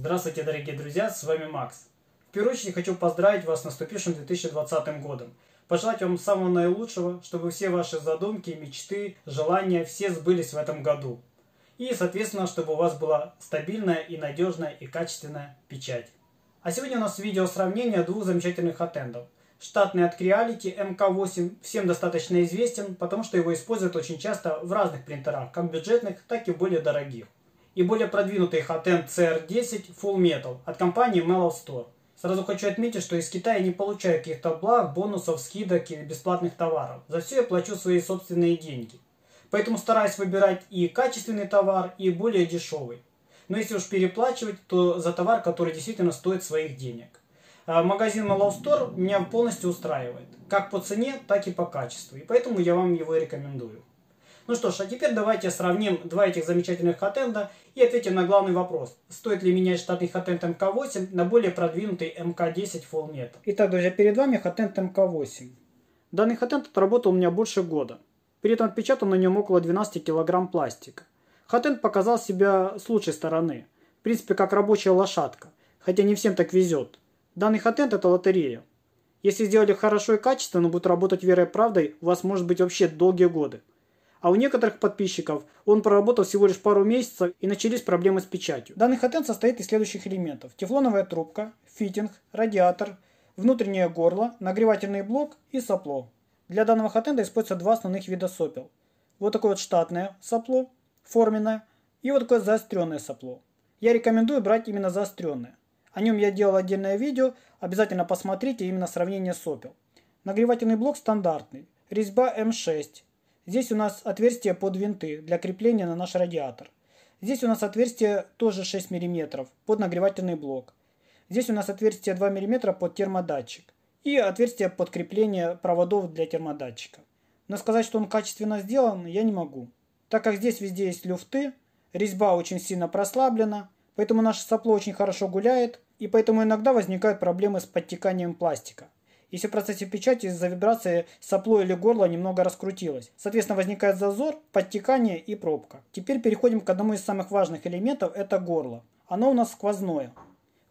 Здравствуйте, дорогие друзья, с вами Макс. В первую очередь хочу поздравить вас с наступившим 2020 годом. Пожелать вам самого наилучшего, чтобы все ваши задумки, мечты, желания все сбылись в этом году. И, соответственно, чтобы у вас была стабильная и надежная и качественная печать. А сегодня у нас видео сравнение двух замечательных атендов. Штатный от Creality MK8 всем достаточно известен, потому что его используют очень часто в разных принтерах, как бюджетных, так и более дорогих и более продвинутый хатен CR10 Full Metal от компании Mellow Store. Сразу хочу отметить, что из Китая не получаю каких-то благ, бонусов, скидок или бесплатных товаров. За все я плачу свои собственные деньги. Поэтому стараюсь выбирать и качественный товар, и более дешевый. Но если уж переплачивать, то за товар, который действительно стоит своих денег. А, магазин Mallow Store меня полностью устраивает. Как по цене, так и по качеству. И поэтому я вам его рекомендую. Ну что ж, а теперь давайте сравним два этих замечательных хотенда и ответим на главный вопрос. Стоит ли менять штатный хотенд МК-8 на более продвинутый МК-10 Фолнет? Итак, друзья, перед вами хотенд МК-8. Данный хотенд отработал у меня больше года. При этом отпечатан на нем около 12 кг пластика. Хатенд показал себя с лучшей стороны. В принципе, как рабочая лошадка. Хотя не всем так везет. Данный хатенд это лотерея. Если сделали хорошо и качественно, будут работать верой и правдой, у вас может быть вообще долгие годы. А у некоторых подписчиков он проработал всего лишь пару месяцев и начались проблемы с печатью. Данный хатен состоит из следующих элементов. Тефлоновая трубка, фитинг, радиатор, внутреннее горло, нагревательный блок и сопло. Для данного хатенда используются два основных вида сопел. Вот такое вот штатное сопло, форменное, и вот такое заостренное сопло. Я рекомендую брать именно заостренное. О нем я делал отдельное видео, обязательно посмотрите именно сравнение сопел. Нагревательный блок стандартный, резьба М6, Здесь у нас отверстие под винты для крепления на наш радиатор. Здесь у нас отверстие тоже 6 мм под нагревательный блок. Здесь у нас отверстие 2 мм под термодатчик. И отверстие под крепление проводов для термодатчика. Но сказать, что он качественно сделан, я не могу. Так как здесь везде есть люфты, резьба очень сильно прослаблена, поэтому наше сопло очень хорошо гуляет, и поэтому иногда возникают проблемы с подтеканием пластика если в процессе печати из-за вибрации сопло или горло немного раскрутилось. Соответственно, возникает зазор, подтекание и пробка. Теперь переходим к одному из самых важных элементов – это горло. Оно у нас сквозное.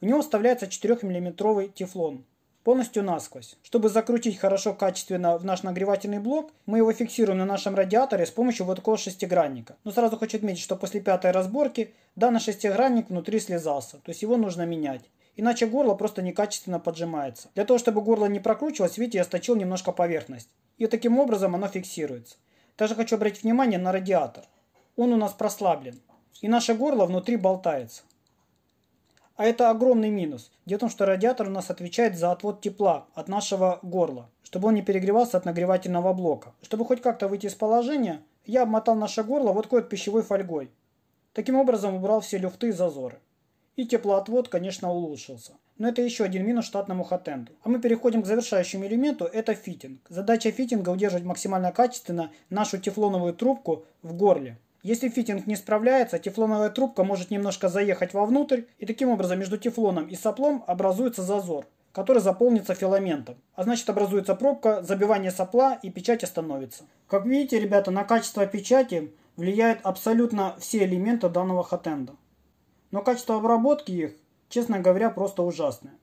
В него вставляется 4-мм тефлон полностью насквозь. Чтобы закрутить хорошо качественно в наш нагревательный блок, мы его фиксируем на нашем радиаторе с помощью вот такого шестигранника. Но сразу хочу отметить, что после пятой разборки данный шестигранник внутри слезался, то есть его нужно менять иначе горло просто некачественно поджимается. Для того, чтобы горло не прокручивалось, видите, я сточил немножко поверхность. И таким образом оно фиксируется. Также хочу обратить внимание на радиатор. Он у нас прослаблен. И наше горло внутри болтается. А это огромный минус. Дело в том, что радиатор у нас отвечает за отвод тепла от нашего горла, чтобы он не перегревался от нагревательного блока. Чтобы хоть как-то выйти из положения, я обмотал наше горло вот кое-то пищевой фольгой. Таким образом убрал все люфты и зазоры. И теплоотвод, конечно, улучшился. Но это еще один минус штатному хотенду. А мы переходим к завершающему элементу, это фитинг. Задача фитинга удерживать максимально качественно нашу тефлоновую трубку в горле. Если фитинг не справляется, тефлоновая трубка может немножко заехать вовнутрь, и таким образом между тефлоном и соплом образуется зазор, который заполнится филаментом. А значит образуется пробка, забивание сопла и печать остановится. Как видите, ребята, на качество печати влияют абсолютно все элементы данного хотенда но качество обработки их, честно говоря, просто ужасное.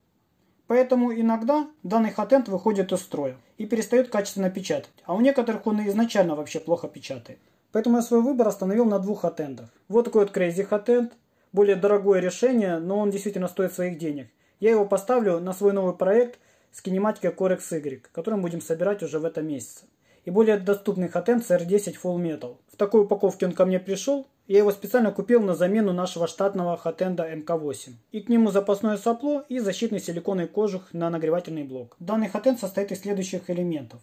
Поэтому иногда данный хатент выходит из строя и перестает качественно печатать, а у некоторых он и изначально вообще плохо печатает. Поэтому я свой выбор остановил на двух хатендах. Вот такой вот Crazy хатент, более дорогое решение, но он действительно стоит своих денег. Я его поставлю на свой новый проект с кинематикой Corex Y, который мы будем собирать уже в этом месяце. И более доступный хатент CR10 Full Metal. В такой упаковке он ко мне пришел, я его специально купил на замену нашего штатного Хатенда МК-8. И к нему запасное сопло и защитный силиконовый кожух на нагревательный блок. Данный Хатен состоит из следующих элементов.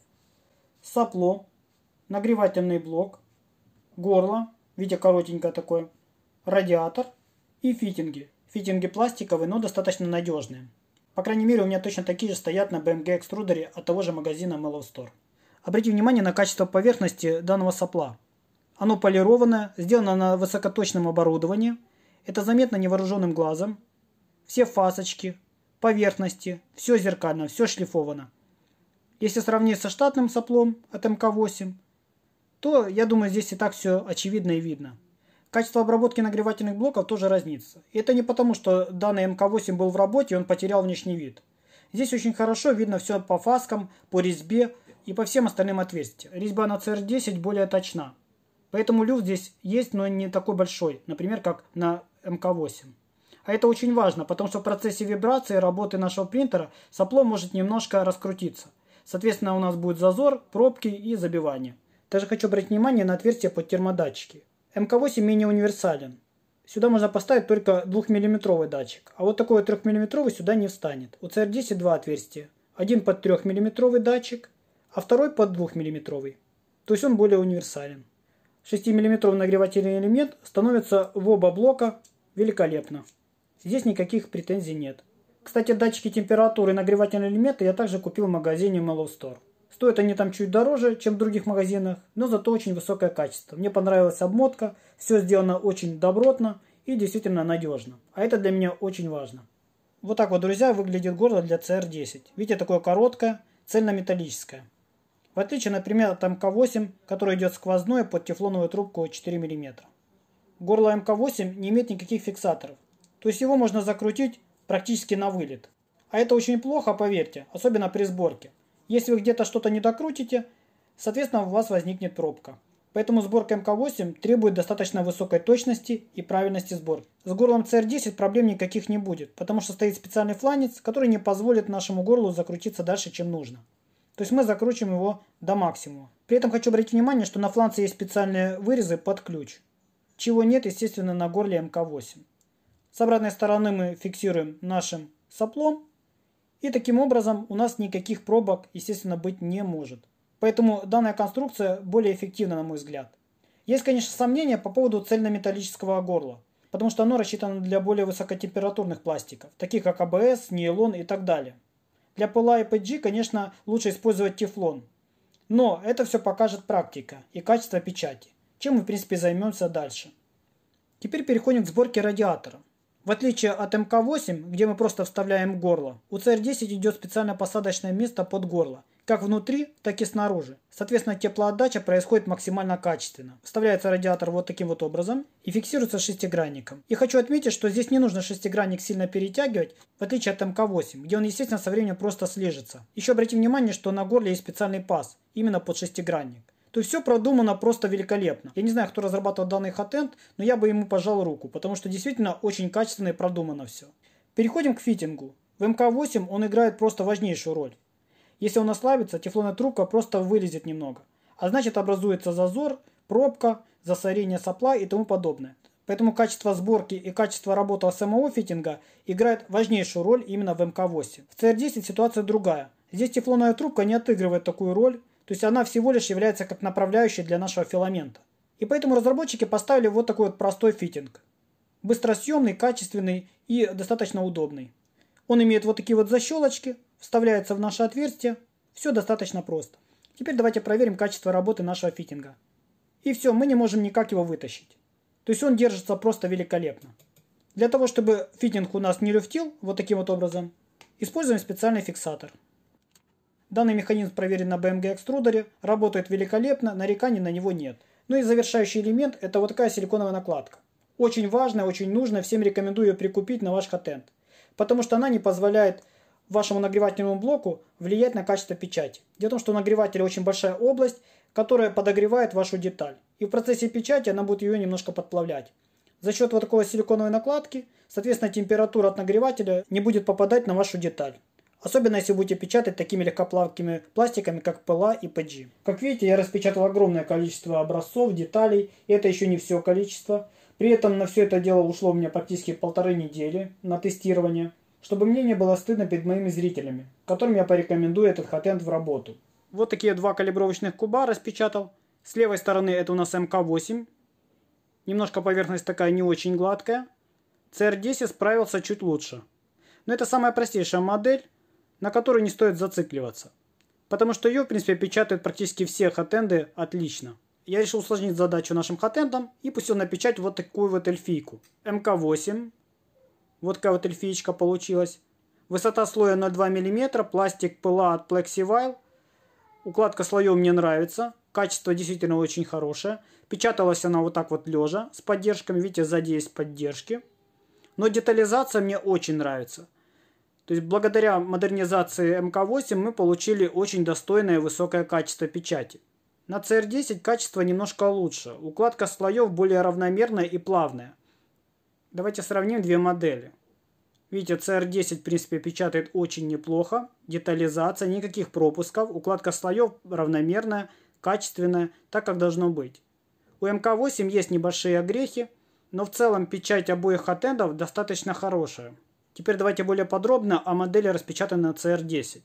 Сопло, нагревательный блок, горло, видите, коротенькое такое, радиатор и фитинги. Фитинги пластиковые, но достаточно надежные. По крайней мере, у меня точно такие же стоят на BMG экструдере от того же магазина Mellow Store. Обратите внимание на качество поверхности данного сопла. Оно полированное, сделано на высокоточном оборудовании. Это заметно невооруженным глазом. Все фасочки, поверхности, все зеркально, все шлифовано. Если сравнить со штатным соплом от МК-8, то, я думаю, здесь и так все очевидно и видно. Качество обработки нагревательных блоков тоже разнится. И это не потому, что данный МК-8 был в работе и он потерял внешний вид. Здесь очень хорошо видно все по фаскам, по резьбе и по всем остальным отверстиям. Резьба на CR-10 более точна. Поэтому люфт здесь есть, но не такой большой, например, как на МК-8. А это очень важно, потому что в процессе вибрации работы нашего принтера сопло может немножко раскрутиться. Соответственно, у нас будет зазор, пробки и забивание. Также хочу обратить внимание на отверстие под термодатчики. МК-8 менее универсален. Сюда можно поставить только 2-мм датчик, а вот такой 3-мм сюда не встанет. У CR10 два отверстия. Один под 3-мм датчик, а второй под 2-мм. То есть он более универсален. 6-мм нагревательный элемент становится в оба блока великолепно. Здесь никаких претензий нет. Кстати, датчики температуры и нагревательные элементы я также купил в магазине Mellow Store. Стоят они там чуть дороже, чем в других магазинах, но зато очень высокое качество. Мне понравилась обмотка, все сделано очень добротно и действительно надежно. А это для меня очень важно. Вот так вот, друзья, выглядит горло для CR10. Видите, такое короткое, цельнометаллическое. В отличие, например, от МК-8, который идет сквозное под тефлоновую трубку 4 мм. Горло МК-8 не имеет никаких фиксаторов, то есть его можно закрутить практически на вылет. А это очень плохо, поверьте, особенно при сборке. Если вы где-то что-то не докрутите, соответственно у вас возникнет пробка. Поэтому сборка МК-8 требует достаточно высокой точности и правильности сборки. С горлом CR-10 проблем никаких не будет, потому что стоит специальный фланец, который не позволит нашему горлу закрутиться дальше, чем нужно. То есть мы закручиваем его до максимума. При этом хочу обратить внимание, что на фланце есть специальные вырезы под ключ, чего нет, естественно, на горле МК-8. С обратной стороны мы фиксируем нашим соплом, и таким образом у нас никаких пробок, естественно, быть не может. Поэтому данная конструкция более эффективна, на мой взгляд. Есть, конечно, сомнения по поводу цельнометаллического горла, потому что оно рассчитано для более высокотемпературных пластиков, таких как АБС, нейлон и так далее. Для пыла и PG, конечно, лучше использовать тефлон. Но это все покажет практика и качество печати, чем мы, в принципе, займемся дальше. Теперь переходим к сборке радиатора. В отличие от МК-8, где мы просто вставляем горло, у CR-10 идет специальное посадочное место под горло, как внутри, так и снаружи. Соответственно, теплоотдача происходит максимально качественно. Вставляется радиатор вот таким вот образом и фиксируется шестигранником. И хочу отметить, что здесь не нужно шестигранник сильно перетягивать, в отличие от МК-8, где он, естественно, со временем просто слежется. Еще обратите внимание, что на горле есть специальный паз, именно под шестигранник. То есть все продумано просто великолепно. Я не знаю, кто разрабатывал данный хатент, но я бы ему пожал руку, потому что действительно очень качественно и продумано все. Переходим к фитингу. В МК-8 он играет просто важнейшую роль. Если он ослабится, тефлонная трубка просто вылезет немного. А значит образуется зазор, пробка, засорение сопла и тому подобное. Поэтому качество сборки и качество работы самого фитинга играет важнейшую роль именно в МК-8. В CR-10 ситуация другая. Здесь тефлонная трубка не отыгрывает такую роль, то есть она всего лишь является как направляющей для нашего филамента. И поэтому разработчики поставили вот такой вот простой фитинг. Быстросъемный, качественный и достаточно удобный. Он имеет вот такие вот защелочки, вставляется в наше отверстие. Все достаточно просто. Теперь давайте проверим качество работы нашего фитинга. И все, мы не можем никак его вытащить. То есть он держится просто великолепно. Для того, чтобы фитинг у нас не люфтил вот таким вот образом, используем специальный фиксатор. Данный механизм проверен на BMG экструдере, работает великолепно, нареканий на него нет. Ну и завершающий элемент это вот такая силиконовая накладка. Очень важная, очень нужная, всем рекомендую ее прикупить на ваш хатент. Потому что она не позволяет вашему нагревательному блоку влиять на качество печати. Дело в том, что у нагревателя очень большая область, которая подогревает вашу деталь. И в процессе печати она будет ее немножко подплавлять. За счет вот такой силиконовой накладки, соответственно, температура от нагревателя не будет попадать на вашу деталь. Особенно если будете печатать такими легкоплавкими пластиками, как ПЛА и ПГ. Как видите, я распечатал огромное количество образцов, деталей. И это еще не все количество. При этом на все это дело ушло у меня практически полторы недели на тестирование, чтобы мне не было стыдно перед моими зрителями, которым я порекомендую этот хатенд в работу. Вот такие два калибровочных куба распечатал. С левой стороны это у нас МК-8. Немножко поверхность такая не очень гладкая. CR-10 справился чуть лучше. Но это самая простейшая модель на которой не стоит зацикливаться. Потому что ее, в принципе, печатают практически все хатенды отлично. Я решил усложнить задачу нашим хатендам и пустил на печать вот такую вот эльфийку. МК-8. Вот такая вот эльфиечка получилась. Высота слоя 0,2 мм, пластик пыла от Plexivile. Укладка слоев мне нравится. Качество действительно очень хорошее. Печаталась она вот так вот лежа с поддержками. Видите, сзади есть поддержки. Но детализация мне очень нравится. То есть благодаря модернизации МК-8 мы получили очень достойное высокое качество печати. На CR10 качество немножко лучше. Укладка слоев более равномерная и плавная. Давайте сравним две модели. Видите, CR10 в принципе печатает очень неплохо. Детализация, никаких пропусков. Укладка слоев равномерная, качественная, так как должно быть. У МК-8 есть небольшие огрехи, но в целом печать обоих хатендов достаточно хорошая. Теперь давайте более подробно о модели, распечатанной на CR10.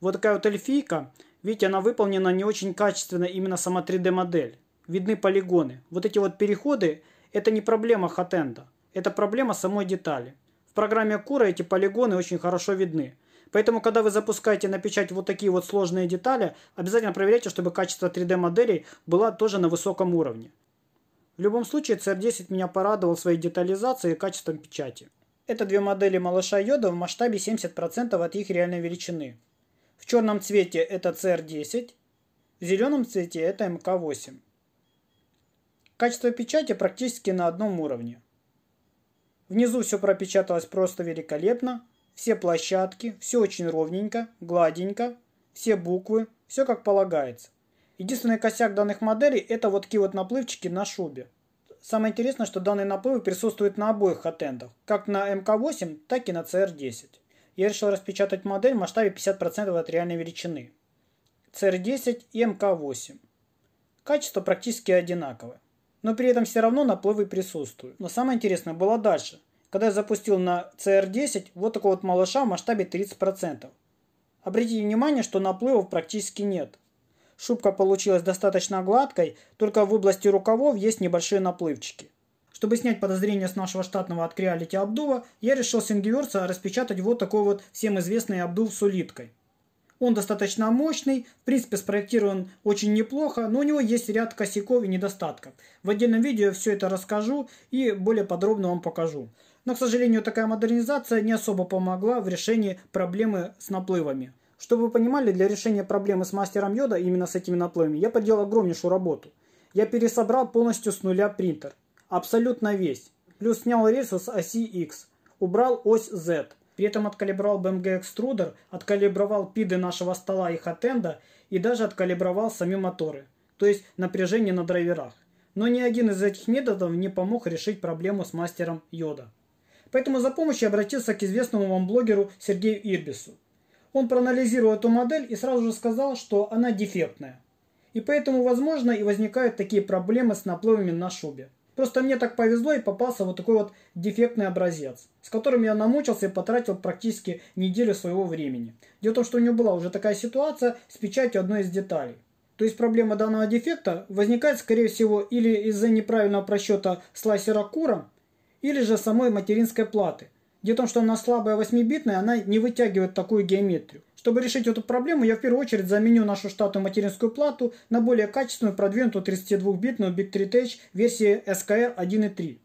Вот такая вот эльфийка. Видите, она выполнена не очень качественно именно сама 3D модель. Видны полигоны. Вот эти вот переходы, это не проблема хатенда. Это проблема самой детали. В программе Кура эти полигоны очень хорошо видны. Поэтому, когда вы запускаете на печать вот такие вот сложные детали, обязательно проверяйте, чтобы качество 3D моделей было тоже на высоком уровне. В любом случае, CR10 меня порадовал своей детализацией и качеством печати. Это две модели малыша йода в масштабе 70% от их реальной величины. В черном цвете это CR10, в зеленом цвете это МК8. Эм Качество печати практически на одном уровне. Внизу все пропечаталось просто великолепно. Все площадки, все очень ровненько, гладенько, все буквы, все как полагается. Единственный косяк данных моделей это вот такие вот наплывчики на шубе. Самое интересное, что данные наплывы присутствуют на обоих хатендах, как на МК-8, так и на CR-10. Я решил распечатать модель в масштабе 50% от реальной величины. CR-10 и МК-8. Качество практически одинаковое. Но при этом все равно наплывы присутствуют. Но самое интересное было дальше. Когда я запустил на CR-10 вот такого вот малыша в масштабе 30%. Обратите внимание, что наплывов практически нет. Шубка получилась достаточно гладкой, только в области рукавов есть небольшие наплывчики. Чтобы снять подозрения с нашего штатного от Creality обдува, я решил с Ингиверса распечатать вот такой вот всем известный обдув с улиткой. Он достаточно мощный, в принципе спроектирован очень неплохо, но у него есть ряд косяков и недостатков. В отдельном видео все это расскажу и более подробно вам покажу. Но, к сожалению, такая модернизация не особо помогла в решении проблемы с наплывами. Чтобы вы понимали, для решения проблемы с мастером йода, именно с этими наплывами, я проделал огромнейшую работу. Я пересобрал полностью с нуля принтер. Абсолютно весь. Плюс снял рельсу с оси X. Убрал ось Z. При этом откалибровал BMG экструдер, откалибровал пиды нашего стола и хатенда и даже откалибровал сами моторы, то есть напряжение на драйверах. Но ни один из этих методов не помог решить проблему с мастером йода. Поэтому за помощью обратился к известному вам блогеру Сергею Ирбису он проанализировал эту модель и сразу же сказал, что она дефектная. И поэтому, возможно, и возникают такие проблемы с наплывами на шубе. Просто мне так повезло и попался вот такой вот дефектный образец, с которым я намучился и потратил практически неделю своего времени. Дело в том, что у него была уже такая ситуация с печатью одной из деталей. То есть проблема данного дефекта возникает, скорее всего, или из-за неправильного просчета слайсера куром, или же самой материнской платы. Дело в том, что она слабая 8-битная, она не вытягивает такую геометрию. Чтобы решить эту проблему, я в первую очередь заменю нашу штатную материнскую плату на более качественную продвинутую 32-битную Big 3 Tech версии SKR 1.3 э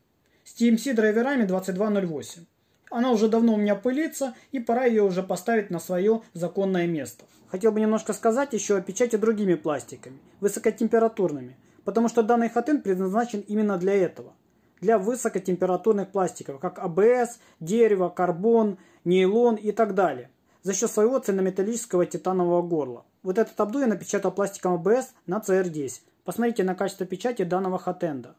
с TMC драйверами 2208. Она уже давно у меня пылится, и пора ее уже поставить на свое законное место. Хотел бы немножко сказать еще о печати другими пластиками, высокотемпературными, потому что данный хатен предназначен именно для этого для высокотемпературных пластиков, как АБС, дерево, карбон, нейлон и так далее, за счет своего цельнометаллического титанового горла. Вот этот обдуй я напечатал пластиком АБС на CR10. Посмотрите на качество печати данного хатенда.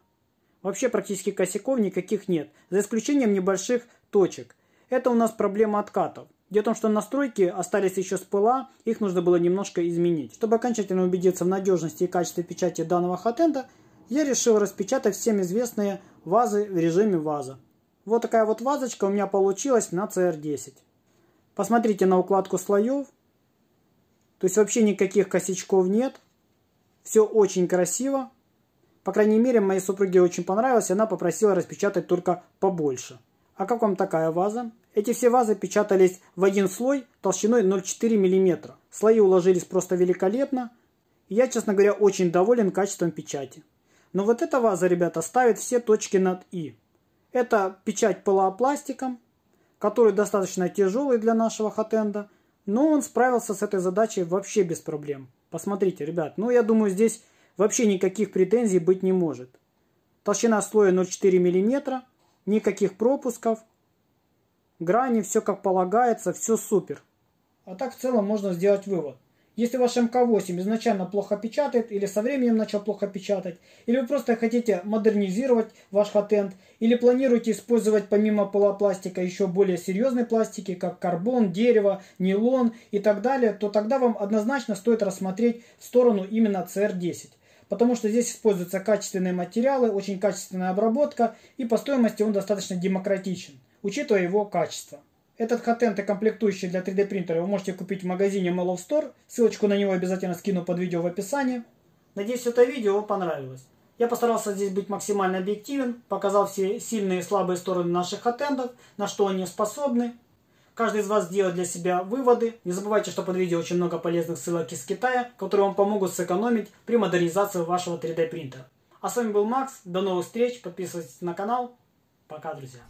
Вообще практически косяков никаких нет, за исключением небольших точек. Это у нас проблема откатов. Дело в том, что настройки остались еще с пыла, их нужно было немножко изменить. Чтобы окончательно убедиться в надежности и качестве печати данного хатенда, я решил распечатать всем известные вазы в режиме ваза. Вот такая вот вазочка у меня получилась на CR10. Посмотрите на укладку слоев. То есть вообще никаких косячков нет. Все очень красиво. По крайней мере, моей супруге очень понравилось, она попросила распечатать только побольше. А как вам такая ваза? Эти все вазы печатались в один слой толщиной 0,4 мм. Слои уложились просто великолепно. И я, честно говоря, очень доволен качеством печати. Но вот эта ваза, ребята, ставит все точки над «и». Это печать пылоопластиком, который достаточно тяжелый для нашего хотенда, но он справился с этой задачей вообще без проблем. Посмотрите, ребят, ну я думаю, здесь вообще никаких претензий быть не может. Толщина слоя 0,4 мм, никаких пропусков, грани, все как полагается, все супер. А так в целом можно сделать вывод. Если ваш МК-8 изначально плохо печатает или со временем начал плохо печатать, или вы просто хотите модернизировать ваш хатент, или планируете использовать помимо полопластика еще более серьезные пластики, как карбон, дерево, нейлон и так далее, то тогда вам однозначно стоит рассмотреть в сторону именно CR10 потому что здесь используются качественные материалы, очень качественная обработка и по стоимости он достаточно демократичен, учитывая его качество. Этот хатент и комплектующие для 3D принтера вы можете купить в магазине Mellow Store. Ссылочку на него обязательно скину под видео в описании. Надеюсь, это видео вам понравилось. Я постарался здесь быть максимально объективен, показал все сильные и слабые стороны наших хатендов, на что они способны. Каждый из вас сделает для себя выводы. Не забывайте, что под видео очень много полезных ссылок из Китая, которые вам помогут сэкономить при модернизации вашего 3D принтера. А с вами был Макс. До новых встреч. Подписывайтесь на канал. Пока, друзья.